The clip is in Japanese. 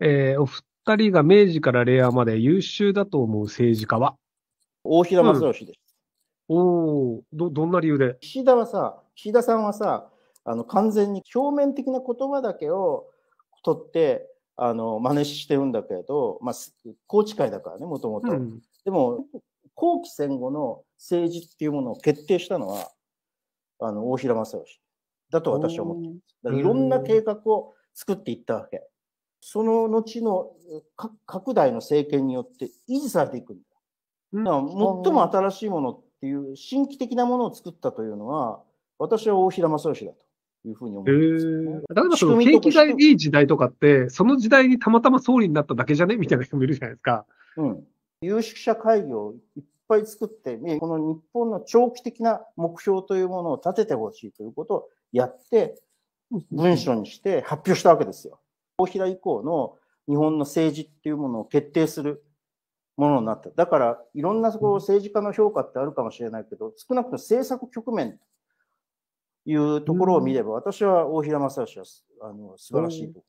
えー、お二人が明治から令和まで優秀だと思う政治家は大平正義です。うん、おお、ど、どんな理由で岸田はさ、岸田さんはさ、あの、完全に表面的な言葉だけを取って、あの、真似してるんだけど、まあ、宏池会だからね、もともと。でも、後期戦後の政治っていうものを決定したのは、あの、大平正義だと私は思っています。いろんな計画を作っていったわけ。その後の拡大の政権によって維持されていくんだ。うん、最も新しいものっていう新規的なものを作ったというのは、私は大平正義だと。いうふうに思いますね。え例えば景気がいい時代とかって、その時代にたまたま総理になっただけじゃねみたいな人もいるじゃないですか。うん。有識者会議をいっぱい作って、この日本の長期的な目標というものを立ててほしいということをやって、文書にして発表したわけですよ。大平以降の日本の政治っていうものを決定するものになった。だから、いろんなそこ政治家の評価ってあるかもしれないけど、少なくとも政策局面というところを見れば、私は大平正義はあの素晴らしいと